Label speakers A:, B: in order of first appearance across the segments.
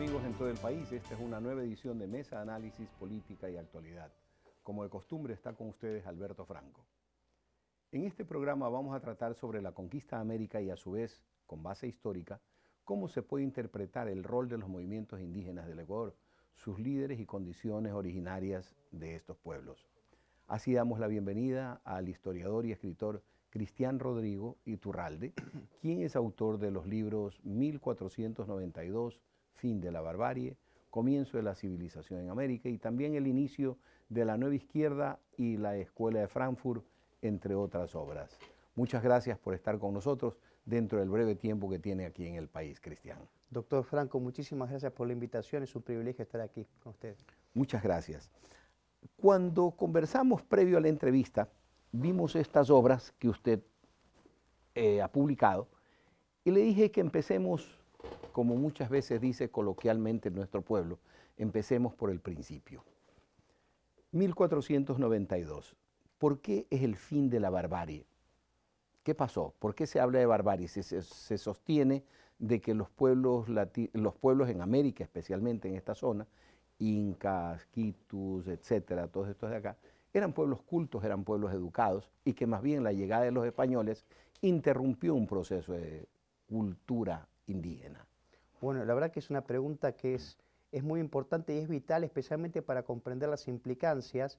A: amigos en todo el país, esta es una nueva edición de Mesa Análisis Política y Actualidad. Como de costumbre está con ustedes Alberto Franco. En este programa vamos a tratar sobre la conquista de América y a su vez, con base histórica, cómo se puede interpretar el rol de los movimientos indígenas del Ecuador, sus líderes y condiciones originarias de estos pueblos. Así damos la bienvenida al historiador y escritor Cristian Rodrigo Iturralde, quien es autor de los libros 1492 fin de la barbarie, comienzo de la civilización en América y también el inicio de la nueva izquierda y la escuela de Frankfurt, entre otras obras. Muchas gracias por estar con nosotros dentro del breve tiempo que tiene aquí en el país, Cristian. Doctor Franco, muchísimas gracias por la invitación, es
B: un privilegio estar aquí con usted.
A: Muchas gracias. Cuando conversamos previo a la entrevista, vimos estas obras que usted eh, ha publicado y le dije que empecemos como muchas veces dice coloquialmente nuestro pueblo, empecemos por el principio. 1492. ¿Por qué es el fin de la barbarie? ¿Qué pasó? ¿Por qué se habla de barbarie? Se, sostiene de que los pueblos, los pueblos en América, especialmente en esta zona, incas, quitus, etcétera, todos estos de acá, eran pueblos cultos, eran pueblos educados, y que más bien la llegada de los españoles interrumpió un proceso de cultura indígena?
B: Bueno, la verdad que es una pregunta que es, muy importante y es vital especialmente para comprender las implicancias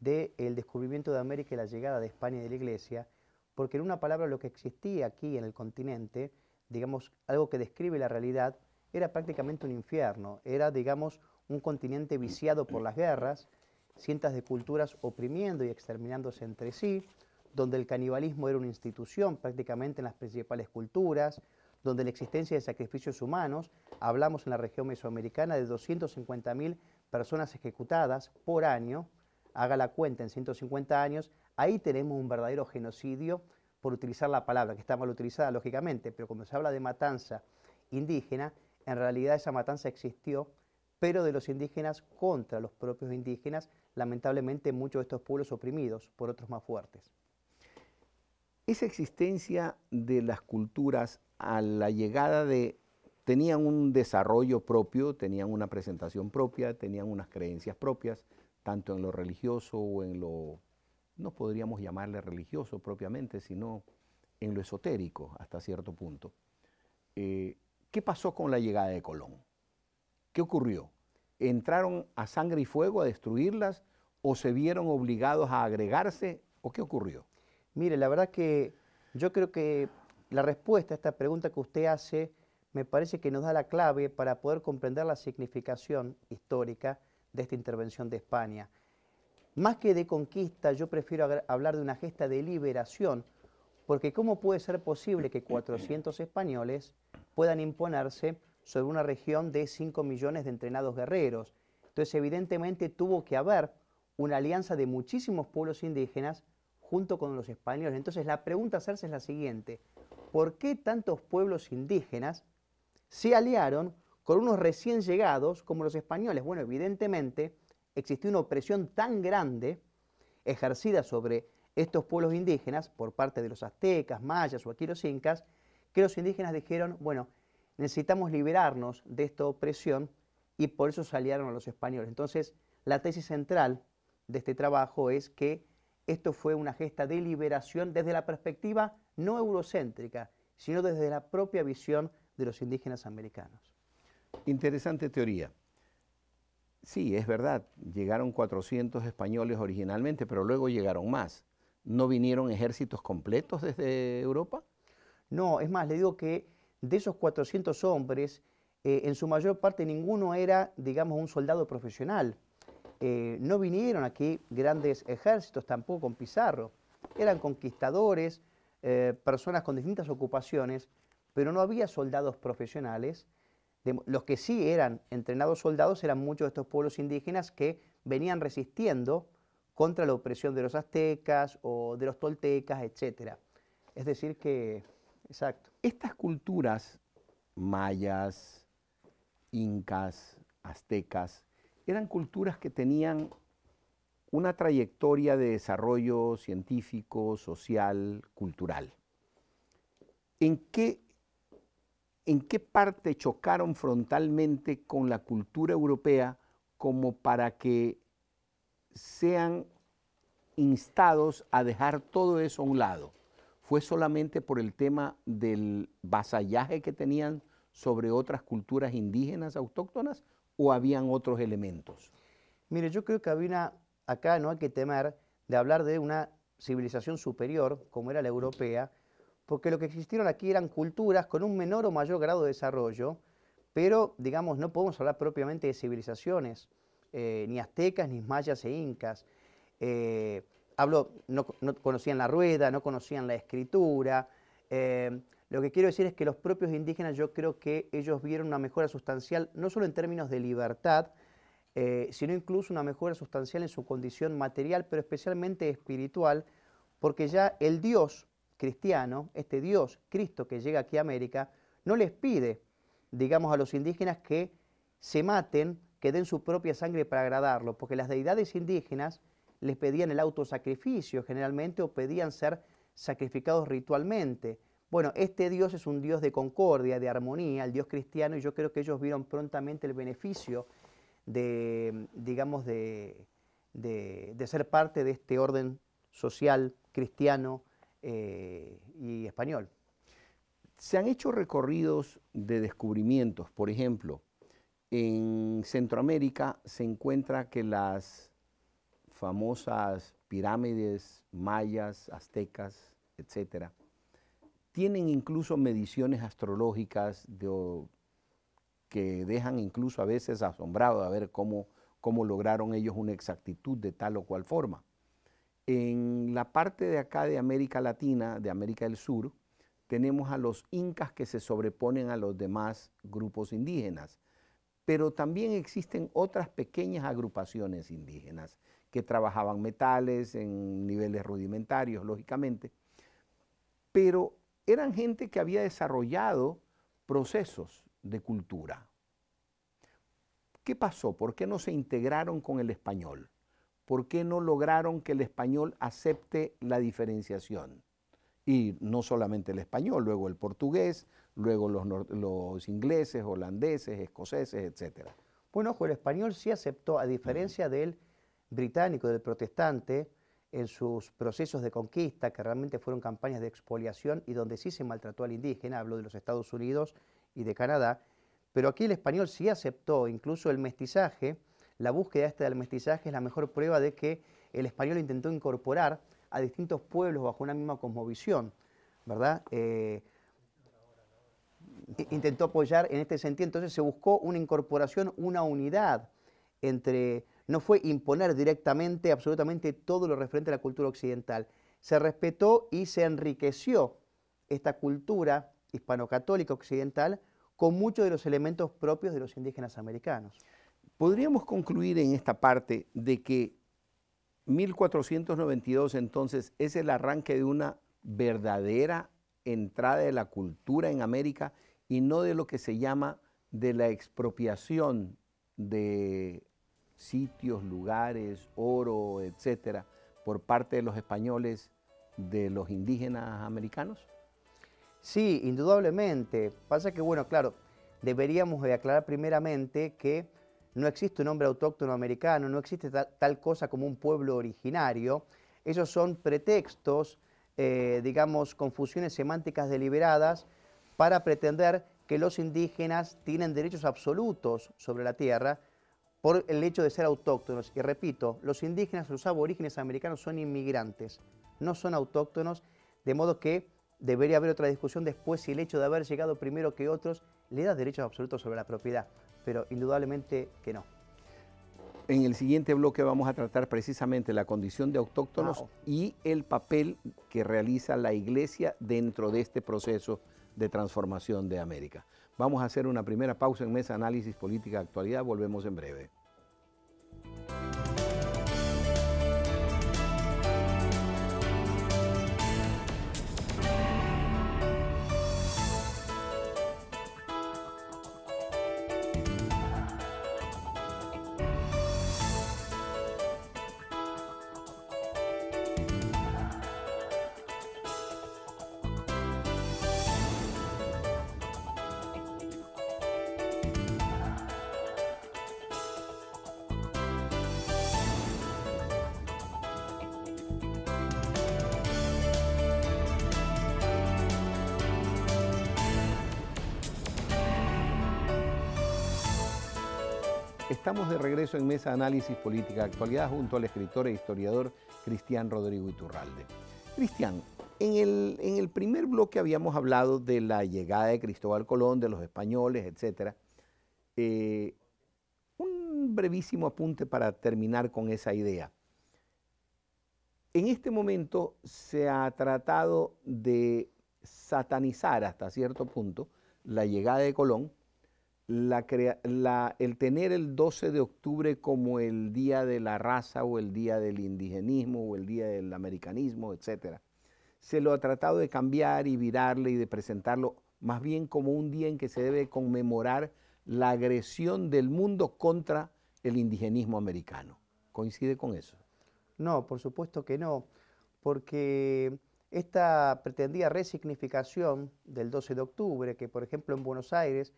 B: del descubrimiento de América y la llegada de España y de la Iglesia, porque en una palabra lo que existía aquí en el continente, digamos, algo que describe la realidad, era prácticamente un infierno, era, digamos, un continente viciado por las guerras, cientos de culturas oprimiendo y exterminándose entre sí, donde el canibalismo era una institución prácticamente en las principales culturas, donde la existencia de sacrificios humanos, hablamos en la región mesoamericana de 250.000 personas ejecutadas por año, haga la cuenta en 150 años, ahí tenemos un verdadero genocidio por utilizar la palabra, que está mal utilizada lógicamente, pero cuando se habla de matanza indígena, en realidad esa matanza existió, pero de los indígenas contra los propios indígenas, lamentablemente muchos de estos pueblos oprimidos por otros más fuertes.
A: Esa existencia de las culturas a la llegada de... Tenían un desarrollo propio, tenían una presentación propia, tenían unas creencias propias, tanto en lo religioso o en lo... No podríamos llamarle religioso propiamente, sino en lo esotérico hasta cierto punto. Eh, ¿Qué pasó con la llegada de Colón? ¿Qué ocurrió? ¿Entraron a sangre y fuego a destruirlas o se vieron obligados a agregarse? ¿O qué ocurrió? Mire, la verdad que yo creo que la respuesta
B: a esta pregunta que usted hace me parece que nos da la clave para poder comprender la significación histórica de esta intervención de España. Más que de conquista, yo prefiero hablar de una gesta de liberación, porque ¿cómo puede ser posible que 400 españoles puedan imponerse sobre una región de 5 millones de entrenados guerreros? Entonces, evidentemente tuvo que haber una alianza de muchísimos pueblos indígenas junto con los españoles. Entonces, la pregunta a hacerse es la siguiente por qué tantos pueblos indígenas se aliaron con unos recién llegados como los españoles. Bueno, evidentemente existió una opresión tan grande ejercida sobre estos pueblos indígenas por parte de los aztecas, mayas o aquí los incas, que los indígenas dijeron, bueno, necesitamos liberarnos de esta opresión y por eso se aliaron a los españoles. Entonces, la tesis central de este trabajo es que esto fue una gesta de liberación desde la perspectiva no eurocéntrica, sino desde la propia visión de los indígenas americanos.
A: Interesante teoría. Sí, es verdad, llegaron 400 españoles originalmente, pero luego llegaron más. ¿No vinieron ejércitos completos desde Europa? No, es más,
B: le digo que de esos 400 hombres, eh, en su mayor parte ninguno era, digamos, un soldado profesional no vinieron aquí grandes ejércitos tampoco con Pizarro. Eran conquistadores, eh, personas con distintas ocupaciones, pero no había soldados profesionales. los que sí eran entrenados soldados eran muchos de estos pueblos indígenas que venían resistiendo contra la opresión de los aztecas o de los toltecas, etc. Es decir que, exacto.
A: Estas culturas mayas, incas, aztecas, eran culturas que tenían una trayectoria de desarrollo científico, social, cultural. ¿En qué, ¿En qué parte chocaron frontalmente con la cultura europea como para que sean instados a dejar todo eso a un lado? ¿Fue solamente por el tema del vasallaje que tenían sobre otras culturas indígenas autóctonas o habían otros elementos? Mire, yo creo que acá no hay que temer de hablar
B: de una civilización superior como era la europea, porque lo que existieron aquí eran culturas con un menor o mayor grado de desarrollo, pero digamos, no podemos hablar propiamente de civilizaciones, eh, ni aztecas, ni mayas e incas. Eh, hablo, no, conocían la rueda, no conocían la escritura. Eh, lo que quiero decir es que los propios indígenas yo creo que ellos vieron una mejora sustancial, no solo en términos de libertad, eh, sino incluso una mejora sustancial en su condición material, pero especialmente espiritual, porque ya el Dios cristiano, este Dios, Cristo que llega aquí a América, no les pide, digamos, a los indígenas que se maten, que den su propia sangre para agradarlo, porque las deidades indígenas les pedían el autosacrificio generalmente o pedían ser sacrificados ritualmente. Bueno, este Dios es un Dios de concordia, de armonía, el Dios cristiano, y yo creo que ellos vieron prontamente el beneficio de, digamos, de, ser parte de este orden social, cristiano eh, y español.
A: Se han hecho recorridos de descubrimientos, por ejemplo, en Centroamérica se encuentra que las famosas pirámides mayas, aztecas, etcétera, tienen incluso mediciones astrológicas que dejan incluso a veces asombrado a ver cómo, cómo lograron ellos una exactitud de tal o cual forma. En la parte de acá de América Latina, de América del Sur, tenemos a los incas que se sobreponen a los demás grupos indígenas, pero también existen otras pequeñas agrupaciones indígenas que trabajaban metales en niveles rudimentarios, lógicamente, pero eran gente que había desarrollado procesos de cultura. ¿Qué pasó? ¿Por qué no se integraron con el español? ¿Por qué no lograron que el español acepte la diferenciación? Y no solamente el español, luego el portugués, luego los, ingleses, holandeses, escoceses, etc. Bueno, ojo,
B: el español sí aceptó, a diferencia del británico, del protestante, en sus procesos de conquista, que realmente fueron campañas de expoliación y donde sí se maltrató al indígena, hablo de los Estados Unidos y de Canadá, pero aquí el español sí aceptó incluso el mestizaje, la búsqueda esta del mestizaje es la mejor prueba de que el español intentó incorporar a distintos pueblos bajo una misma cosmovisión, ¿verdad? Eh, intentó apoyar en este sentido, entonces se buscó una incorporación, una unidad entre no fue imponer directamente absolutamente todo lo referente a la cultura occidental. Se respetó y se enriqueció esta cultura hispano-católica occidental con muchos de los elementos propios de los indígenas americanos.
A: Podríamos concluir en esta parte de que 1492 entonces es el arranque de una verdadera entrada de la cultura en América y no de lo que se llama de la expropiación de sitios, lugares, oro, etcétera, por parte de los españoles de los indígenas americanos? Sí,
B: indudablemente. Pasa que, bueno, claro, deberíamos de aclarar primeramente que no existe un hombre autóctono americano, no existe tal, cosa como un pueblo originario. Esos son pretextos, eh, digamos, confusiones semánticas deliberadas para pretender que los indígenas tienen derechos absolutos sobre la tierra por el hecho de ser autóctonos. Y repito, los indígenas, los aborígenes americanos son inmigrantes, no son autóctonos, de modo que debería haber otra discusión después si el hecho de haber llegado primero que otros le da derechos absolutos sobre la propiedad, pero indudablemente que no.
A: En el siguiente bloque vamos a tratar precisamente la condición de autóctonos y el papel que realiza la iglesia dentro de este proceso de transformación de América. Vamos a hacer una primera pausa en Mesa Análisis Política Actualidad. Volvemos en breve. Análisis Política Actualidad junto al escritor e historiador Cristian Rodrigo Iturralde. Cristian, en el, en el primer bloque habíamos hablado de la llegada de Cristóbal Colón, de los españoles, etc. Eh, un brevísimo apunte para terminar con esa idea. En este momento se ha tratado de satanizar hasta cierto punto la llegada de Colón el tener el 12 de octubre como el día de la raza o el día del indigenismo o el día del americanismo, etcétera Se lo ha tratado de cambiar y virarle y de presentarlo más bien como un día en que se debe conmemorar la agresión del mundo contra el indigenismo americano. ¿Coincide con eso?
B: No, por supuesto que no, porque esta pretendida resignificación del 12 de octubre, que por ejemplo en Buenos Aires,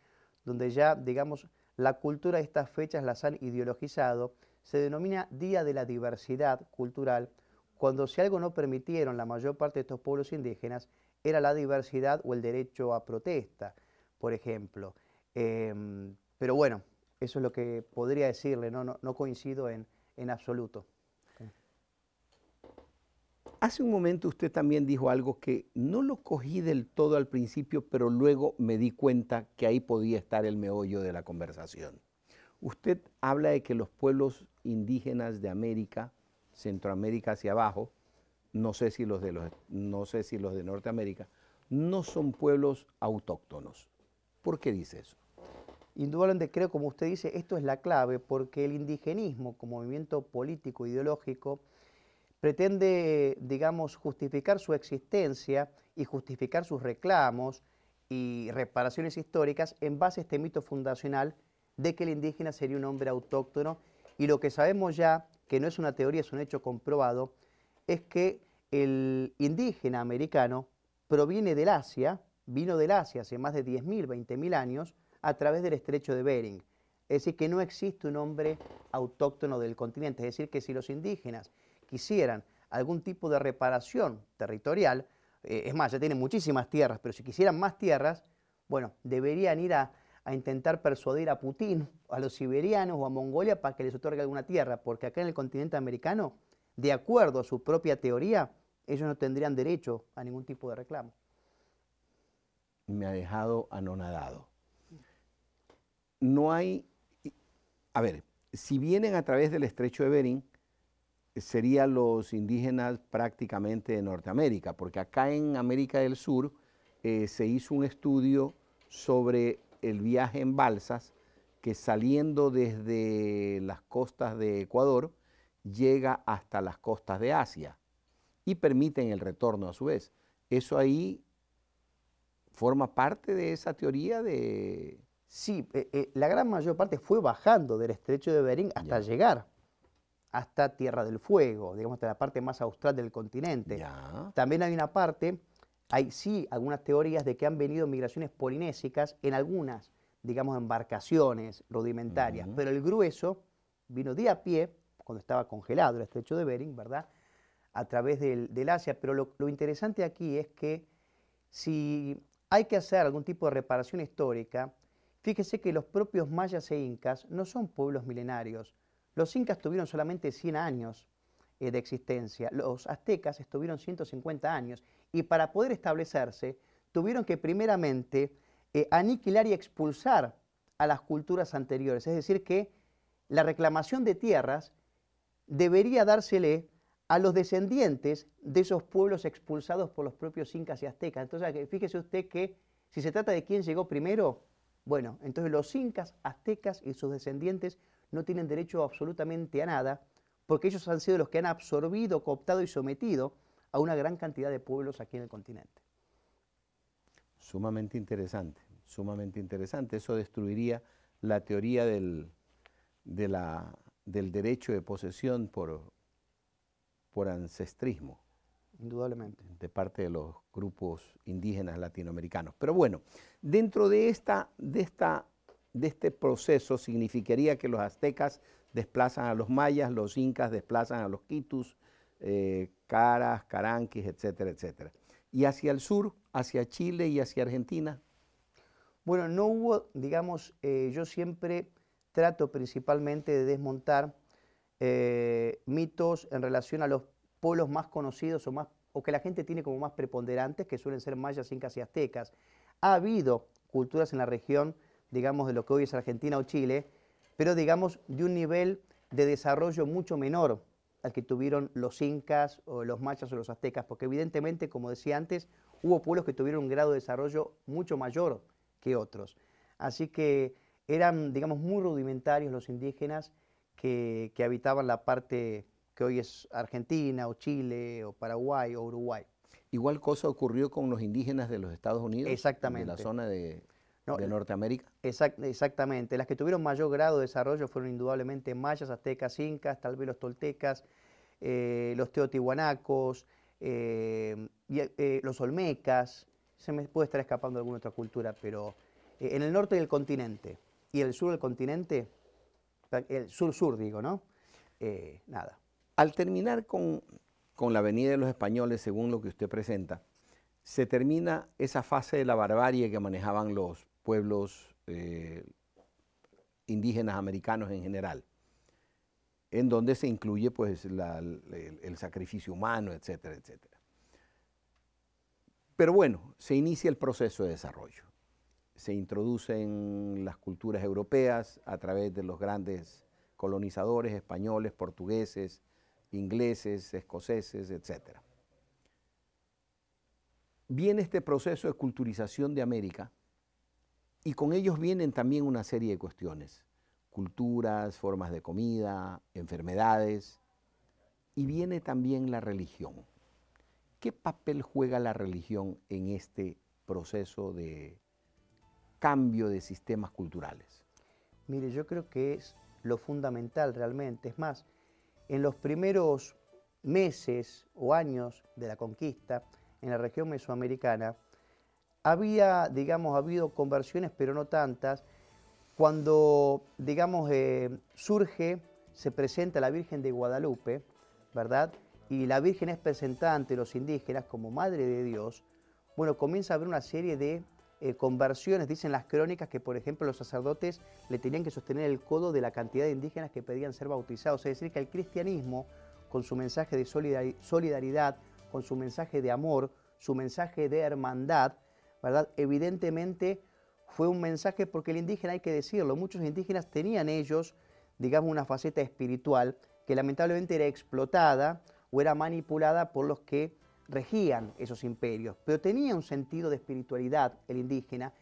B: donde ya, digamos, la cultura de estas fechas las han ideologizado, se denomina Día de la Diversidad Cultural, cuando si algo no permitieron la mayor parte de estos pueblos indígenas era la diversidad o el derecho a protesta, por ejemplo. Em, pero bueno, eso es lo que podría decirle, no, coincido en absoluto.
A: Hace un momento usted también dijo algo que no lo cogí del todo al principio, pero luego me di cuenta que ahí podía estar el meollo de la conversación. Usted habla de que los pueblos indígenas de América, Centroamérica hacia abajo, no sé si los de, los, no sé si los de Norteamérica, no son pueblos autóctonos. ¿Por qué dice eso? Indudablemente creo, como usted dice, esto es la clave,
B: porque el indigenismo como movimiento político, ideológico, pretende, digamos, justificar su existencia y justificar sus reclamos y reparaciones históricas en base a este mito fundacional de que el indígena sería un hombre autóctono y lo que sabemos ya, que no es una teoría, es un hecho comprobado, es que el indígena americano proviene del Asia, vino del Asia hace más de 10.000, 20.000 años, a través del estrecho de Bering. Es decir, que no existe un hombre autóctono del continente. Es decir, que si los indígenas quisieran algún tipo de reparación territorial, eh, es más, ya tienen muchísimas tierras, pero si quisieran más tierras, bueno, deberían ir a, a intentar persuadir a Putin, a los siberianos o a Mongolia para que les otorgue alguna tierra, porque acá en el continente americano, de acuerdo a su propia teoría, ellos no tendrían derecho a ningún tipo de reclamo.
A: Me ha dejado anonadado. No hay, a ver, si vienen a través del estrecho de Bering, serían los indígenas prácticamente de Norteamérica, porque acá en América del Sur eh, se hizo un estudio sobre el viaje en balsas que saliendo desde las costas de Ecuador llega hasta las costas de Asia y permiten el retorno a su vez. Eso ahí forma parte de esa teoría de... Sí, eh, eh, la gran mayor parte fue bajando del estrecho
B: de Bering hasta llegar hasta Tierra del Fuego, digamos hasta la parte más austral del continente. También hay una parte, hay sí algunas teorías de que han venido migraciones polinésicas en algunas, digamos, embarcaciones rudimentarias, pero el grueso vino de a pie, cuando estaba congelado el estrecho de Bering, ¿verdad? A través del, Asia, pero lo interesante aquí es que si hay que hacer algún tipo de reparación histórica, fíjese que los propios mayas e incas no son pueblos milenarios, los incas tuvieron solamente 100 años eh, de existencia, los aztecas estuvieron 150 años y para poder establecerse tuvieron que primeramente eh, aniquilar y expulsar a las culturas anteriores. Es decir, que la reclamación de tierras debería dársele a los descendientes de esos pueblos expulsados por los propios incas y aztecas. Entonces, eh, fíjese usted que si se trata de quién llegó primero, bueno, entonces los incas, aztecas y sus descendientes no tienen derecho absolutamente a nada, porque ellos han sido los que han absorbido, cooptado y sometido a una gran cantidad de pueblos aquí en el continente.
A: Sumamente interesante, sumamente interesante. Eso destruiría la teoría del, del derecho de posesión por, por ancestrismo. Indudablemente. De parte de los grupos indígenas latinoamericanos. Pero bueno, dentro de esta, de esta de este proceso significaría que los aztecas desplazan a los mayas, los incas desplazan a los quitus, eh, caras, caranquis, etcétera, etcétera. Y hacia el sur, hacia Chile y hacia Argentina.
B: Bueno, no hubo, digamos, eh, yo siempre trato principalmente de desmontar eh, mitos en relación a los pueblos más conocidos o, más, o que la gente tiene como más preponderantes, que suelen ser mayas, incas y aztecas. Ha habido culturas en la región digamos, de lo que hoy es Argentina o Chile, pero digamos de un nivel de desarrollo mucho menor al que tuvieron los incas o los machas o los aztecas, porque evidentemente, como decía antes, hubo pueblos que tuvieron un grado de desarrollo mucho mayor que otros. Así que eran, digamos, muy rudimentarios los indígenas que, habitaban la parte que hoy es Argentina o Chile o Paraguay o Uruguay. Igual cosa ocurrió con los indígenas de los Estados Unidos. Exactamente. De la zona de de Norteamérica. exactamente. Las que tuvieron mayor grado de desarrollo fueron indudablemente mayas, aztecas, incas, tal vez los toltecas, eh, los teotihuanacos, eh, eh, los olmecas. Se me puede estar escapando alguna otra cultura, pero en el norte del continente y el sur del continente, el
A: sur-sur digo, ¿no? nada. Al terminar con, con la venida de los españoles, según lo que usted presenta, se termina esa fase de la barbarie que manejaban los pueblos eh, indígenas americanos en general, en donde se incluye pues el, el sacrificio humano, etcétera, etcétera. Pero bueno, se inicia el proceso de desarrollo. Se introducen las culturas europeas a través de los grandes colonizadores españoles, portugueses, ingleses, escoceses, etcétera viene este proceso de culturización de América y con ellos vienen también una serie de cuestiones, culturas, formas de comida, enfermedades, y viene también la religión. ¿Qué papel juega la religión en este proceso de cambio de sistemas culturales?
B: Mire, yo creo que es lo fundamental realmente. Es más, en los primeros meses o años de la conquista en la región mesoamericana, había, digamos, habido conversiones, pero no tantas. Cuando, digamos, eh, surge, se presenta la Virgen de Guadalupe, ¿verdad? Y la Virgen es presentada ante los indígenas como Madre de Dios. Bueno, comienza a haber una serie de eh, conversiones, dicen las crónicas que, por ejemplo, los sacerdotes le tenían que sostener el codo de la cantidad de indígenas que pedían ser bautizados. Es decir, que el cristianismo, con su mensaje de solidaridad, con su mensaje de amor, su mensaje de hermandad, Evidentemente fue un mensaje porque el indígena, hay que decirlo, muchos indígenas tenían ellos, digamos, una faceta espiritual que lamentablemente era explotada o era manipulada por los que regían esos imperios, pero tenía un sentido de espiritualidad el indígena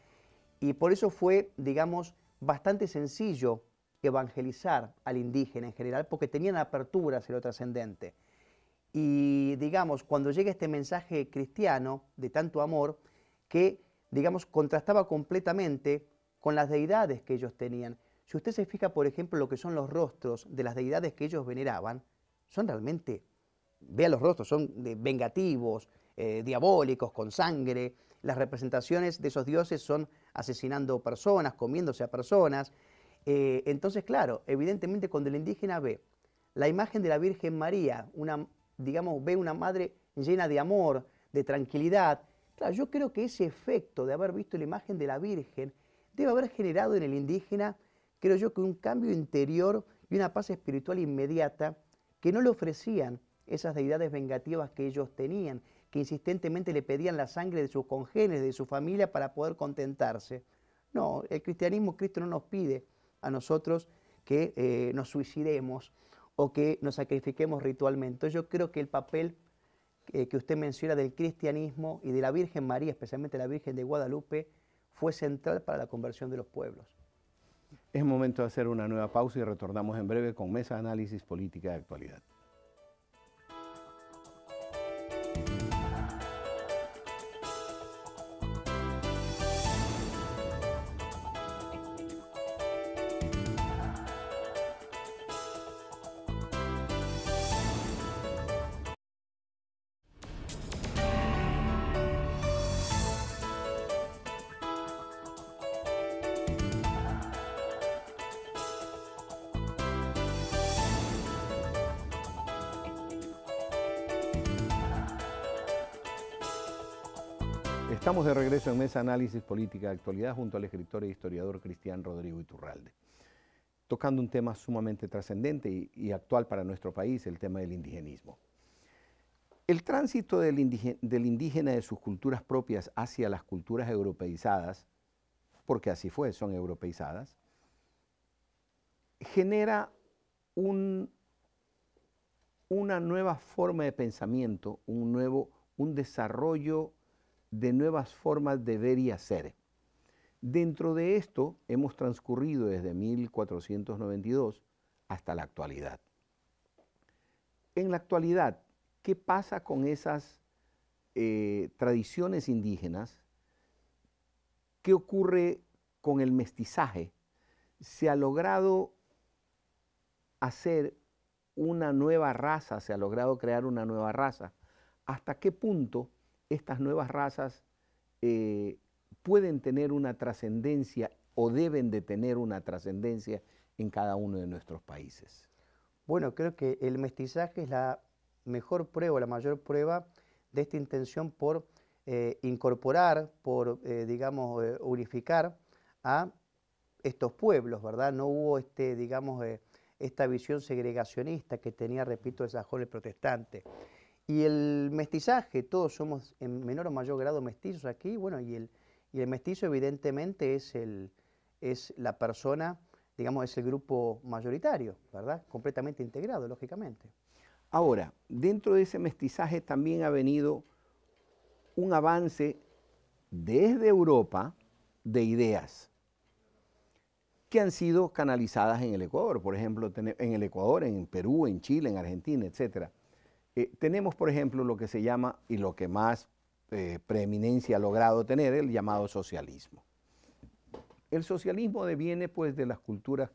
B: y por eso fue, digamos, bastante sencillo evangelizar al indígena en general porque tenían apertura hacia lo trascendente. Y digamos, cuando llega este mensaje cristiano de tanto amor, que, digamos, contrastaba completamente con las deidades que ellos tenían. Si usted se fija, por ejemplo, lo que son los rostros de las deidades que ellos veneraban, son realmente, vea los rostros, son vengativos, eh, diabólicos, con sangre. Las representaciones de esos dioses son asesinando personas, comiéndose a personas. Eh, entonces, claro, evidentemente cuando el indígena ve la imagen de la Virgen María, una, digamos, ve una madre llena de amor, de tranquilidad, Claro, yo creo que ese efecto de haber visto la imagen de la Virgen debe haber generado en el indígena, creo yo, que un cambio interior y una paz espiritual inmediata que no le ofrecían esas deidades vengativas que ellos tenían, que insistentemente le pedían la sangre de sus congéneres, de su familia, para poder contentarse. No, el cristianismo, Cristo no nos pide a nosotros que eh, nos suicidemos o que nos sacrifiquemos ritualmente. Yo creo que el papel eh, que usted menciona del cristianismo y de la Virgen María, especialmente la Virgen de Guadalupe, fue
A: central para la conversión de los pueblos. Es momento de hacer una nueva pausa y retornamos en breve con Mesa Análisis Política de Actualidad. Estamos de regreso en Mesa Análisis Política de Actualidad junto al escritor e historiador Cristian Rodrigo Iturralde, tocando un tema sumamente trascendente y, actual para nuestro país, el tema del indigenismo. El tránsito del, indígena de sus culturas propias hacia las culturas europeizadas, porque así fue, son europeizadas, genera una nueva forma de pensamiento, un nuevo un desarrollo de nuevas formas de ver y hacer. Dentro de esto hemos transcurrido desde 1492 hasta la actualidad. En la actualidad, ¿qué pasa con esas eh, tradiciones indígenas? ¿Qué ocurre con el mestizaje? Se ha logrado hacer una nueva raza, se ha logrado crear una nueva raza. ¿Hasta qué punto estas nuevas razas eh, pueden tener una trascendencia o deben de tener una trascendencia en cada uno de nuestros países?
B: Bueno, creo que el mestizaje es la mejor prueba, la mayor prueba de esta intención por eh, incorporar, por, eh, digamos, unificar a estos pueblos, ¿verdad? No hubo, este, digamos, esta visión segregacionista que tenía, repito, el sajón protestante. Y el mestizaje, todos somos en menor o mayor grado mestizos aquí, bueno, y el, mestizo evidentemente es, el, es la persona, digamos, es el grupo mayoritario, ¿verdad? Completamente integrado, lógicamente.
A: Ahora, dentro de ese mestizaje también ha venido un avance desde Europa de ideas que han sido canalizadas en el Ecuador, por ejemplo, en el Ecuador, en Perú, en Chile, en Argentina, etcétera. Eh, tenemos, por ejemplo, lo que se llama y lo que más eh, preeminencia ha logrado tener, el llamado socialismo. El socialismo deviene pues de las culturas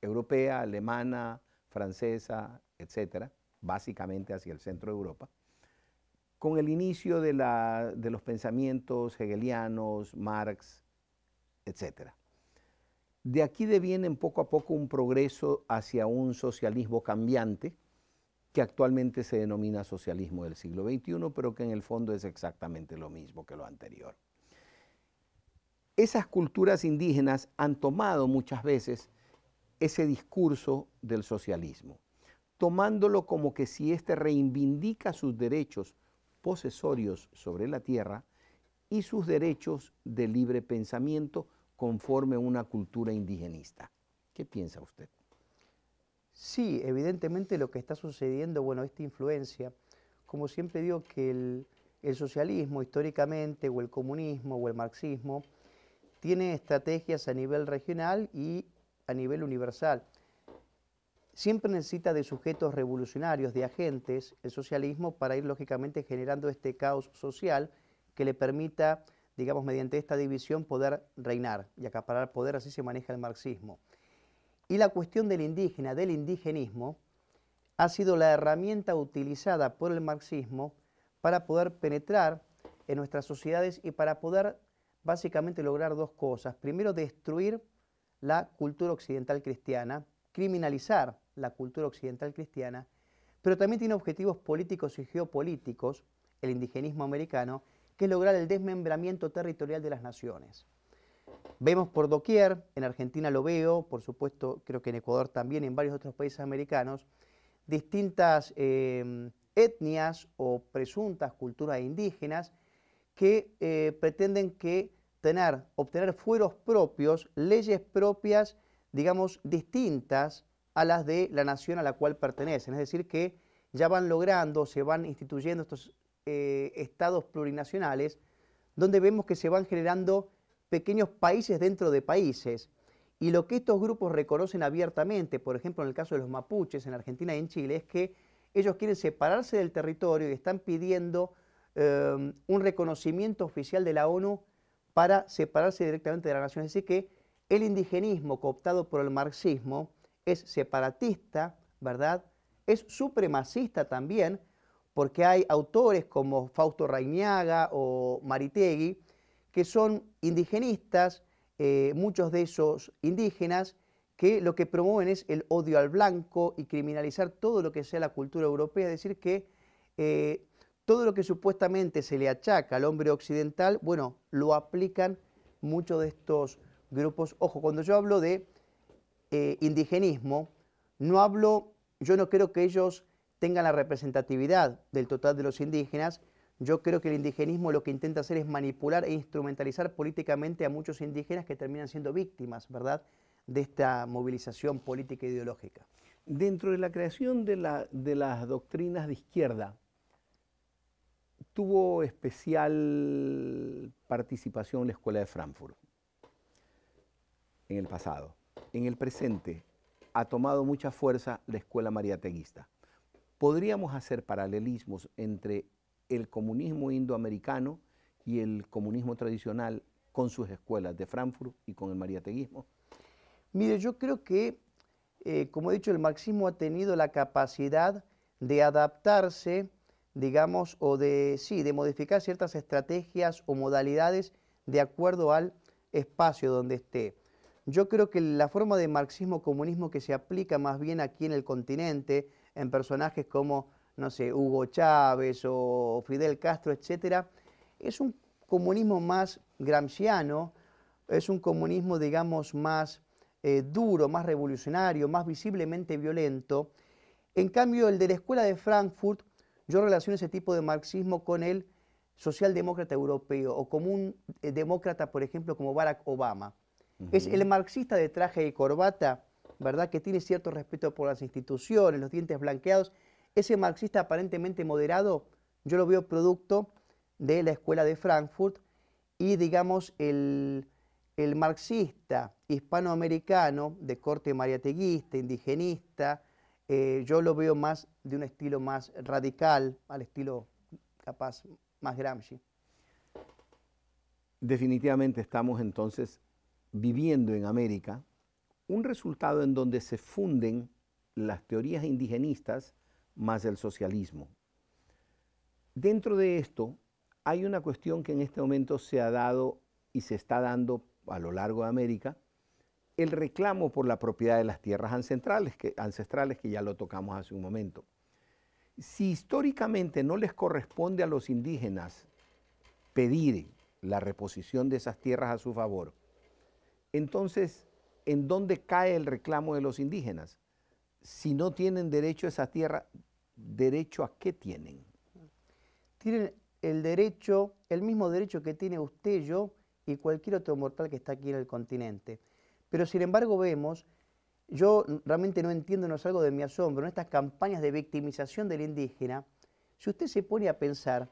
A: europea, alemana, francesa, etcétera, básicamente hacia el centro de Europa, con el inicio de, los pensamientos hegelianos, Marx, etcétera. De aquí deviene poco a poco un progreso hacia un socialismo cambiante, que actualmente se denomina socialismo del siglo XXI, pero que en el fondo es exactamente lo mismo que lo anterior. Esas culturas indígenas han tomado muchas veces ese discurso del socialismo, tomándolo como que si éste reivindica sus derechos posesorios sobre la tierra y sus derechos de libre pensamiento conforme una cultura indigenista. ¿Qué piensa usted?
B: Sí, evidentemente lo que está sucediendo, bueno, esta influencia, como siempre digo que el, el socialismo históricamente o el comunismo o el marxismo tiene estrategias a nivel regional y a nivel universal. Siempre necesita de sujetos revolucionarios, de agentes, el socialismo para ir lógicamente generando este caos social que le permita, digamos, mediante esta división poder reinar y acaparar poder, así se maneja el marxismo. Y la cuestión del indígena, del indigenismo, ha sido la herramienta utilizada por el marxismo para poder penetrar en nuestras sociedades y para poder básicamente lograr dos cosas. Primero, destruir la cultura occidental cristiana, criminalizar la cultura occidental cristiana, pero también tiene objetivos políticos y geopolíticos, el indigenismo americano, que es lograr el desmembramiento territorial de las naciones. Vemos por doquier, en Argentina lo veo, por supuesto, creo que en Ecuador también, en varios otros países americanos, distintas em, etnias o presuntas culturas indígenas que eh, pretenden que tener, obtener fueros propios, leyes propias, digamos, distintas a las de la nación a la cual pertenecen. Es decir, que ya van logrando, se van instituyendo estos eh, estados plurinacionales, donde vemos que se van generando pequeños países dentro de países. Y lo que estos grupos reconocen abiertamente, por ejemplo en el caso de los mapuches en Argentina y en Chile, es que ellos quieren separarse del territorio y están pidiendo em, un reconocimiento oficial de la ONU para separarse directamente de la nación. Es decir, que el indigenismo cooptado por el marxismo es separatista, ¿verdad? Es supremacista también, porque hay autores como Fausto Rainiaga o Maritegui, que son indigenistas, eh, muchos de esos indígenas, que lo que promueven es el odio al blanco y criminalizar todo lo que sea la cultura europea, es decir, que eh, todo lo que supuestamente se le achaca al hombre occidental, bueno, lo aplican muchos de estos grupos. Ojo, cuando yo hablo de eh, indigenismo, no hablo, yo no creo que ellos tengan la representatividad del total de los indígenas, yo creo que el indigenismo lo que intenta hacer es manipular e instrumentalizar políticamente a muchos indígenas que terminan siendo víctimas, ¿verdad?, de esta movilización política e ideológica.
A: Dentro de la creación de, las doctrinas de izquierda, tuvo especial participación la Escuela de Frankfurt en el pasado. En el presente ha tomado mucha fuerza la Escuela Mariateguista. ¿Podríamos hacer paralelismos entre el comunismo indoamericano y el comunismo tradicional con sus escuelas de Frankfurt y con el mariateguismo? Mire, yo creo que, eh, como he dicho,
B: el marxismo ha tenido la capacidad de adaptarse, digamos, o de, sí, de modificar ciertas estrategias o modalidades de acuerdo al espacio donde esté. Yo creo que la forma de marxismo-comunismo que se aplica más bien aquí en el continente, en personajes como no sé, Hugo Chávez o Fidel Castro, etcétera, es un comunismo más gramsciano, es un comunismo, digamos, más eh, duro, más revolucionario, más visiblemente violento. En cambio, el de la Escuela de Frankfurt, yo relaciono ese tipo de marxismo con el socialdemócrata europeo o como un eh, demócrata, por ejemplo, como Barack Obama. Es el marxista de traje y corbata, ¿verdad?, que tiene cierto respeto por las instituciones, los dientes blanqueados, ese marxista aparentemente moderado, yo lo veo producto de la escuela de Frankfurt y, digamos, el, marxista hispanoamericano de corte mariateguista, indigenista, eh, yo lo veo más de un estilo más radical, al estilo capaz más Gramsci.
A: Definitivamente estamos entonces viviendo en América un resultado en donde se funden las teorías indigenistas más el socialismo. Dentro de esto hay una cuestión que en este momento se ha dado y se está dando a lo largo de América, el reclamo por la propiedad de las tierras ancestrales que, ancestrales, que ya lo tocamos hace un momento. Si históricamente no les corresponde a los indígenas pedir la reposición de esas tierras a su favor, entonces, ¿en dónde cae el reclamo de los indígenas? si no tienen derecho a esa tierra, ¿derecho a qué tienen?
B: Tienen el derecho, el mismo derecho que tiene usted, yo y cualquier otro mortal que está aquí en el continente. Pero sin embargo vemos, yo realmente no entiendo, no algo de mi asombro, en estas campañas de victimización del indígena, si usted se pone a pensar,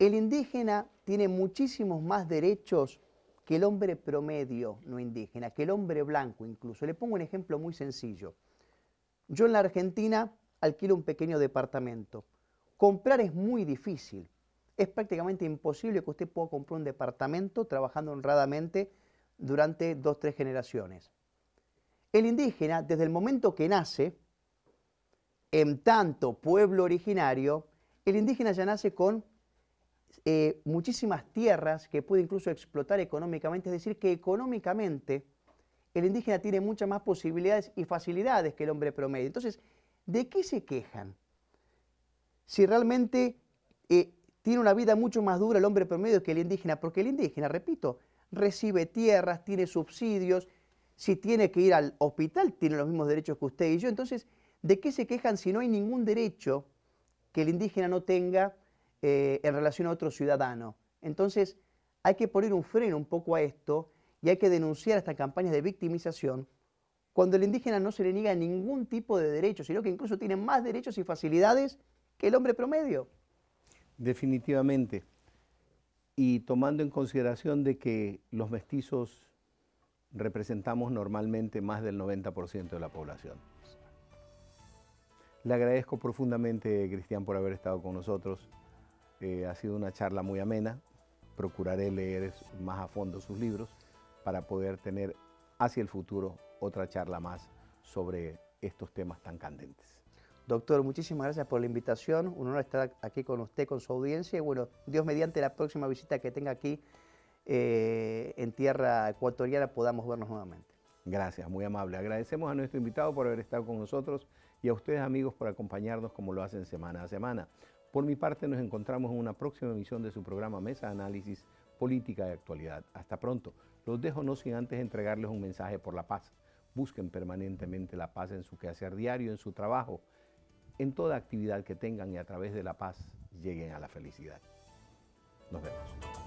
B: el indígena tiene muchísimos más derechos que el hombre promedio no indígena, que el hombre blanco incluso. Le pongo un ejemplo muy sencillo. Yo en la Argentina alquilo un pequeño departamento. Comprar es muy difícil. Es prácticamente imposible que usted pueda comprar un departamento trabajando honradamente durante dos, tres generaciones. El indígena, desde el momento que nace, en tanto pueblo originario, el indígena ya nace con eh, muchísimas tierras que puede incluso explotar económicamente, es decir, que económicamente el indígena tiene muchas más posibilidades y facilidades que el hombre promedio. Entonces, ¿de qué se quejan? Si realmente eh, tiene una vida mucho más dura el hombre promedio que el indígena, porque el indígena, repito, recibe tierras, tiene subsidios, si tiene que ir al hospital tiene los mismos derechos que usted y yo. Entonces, ¿de qué se quejan si no hay ningún derecho que el indígena no tenga eh, en relación a otro ciudadano? Entonces, hay que poner un freno un poco a esto y hay que denunciar estas campañas de victimización cuando el indígena no se le niega ningún tipo de derecho, sino que incluso tiene más derechos y facilidades que el hombre promedio.
A: Definitivamente. Y tomando en consideración de que los mestizos representamos normalmente más del 90% de la población. Le agradezco profundamente, Cristian, por haber estado con nosotros. Eh, ha sido una charla muy amena. Procuraré leer más a fondo sus libros para poder tener hacia el futuro otra charla más sobre estos temas tan candentes. Doctor, muchísimas gracias por la invitación. Un honor estar aquí con usted, con su
B: audiencia. Y bueno, Dios mediante la próxima visita que tenga aquí eh, en tierra
A: ecuatoriana podamos vernos nuevamente. Gracias, muy amable. Agradecemos a nuestro invitado por haber estado con nosotros y a ustedes amigos por acompañarnos como lo hacen semana a semana. Por mi parte nos encontramos en una próxima emisión de su programa Mesa de Análisis Política de Actualidad. Hasta pronto. Los dejo no sin antes entregarles un mensaje por la paz. Busquen permanentemente la paz en su quehacer diario, en su trabajo, en toda actividad que tengan y a través de la paz lleguen a la felicidad. Nos vemos.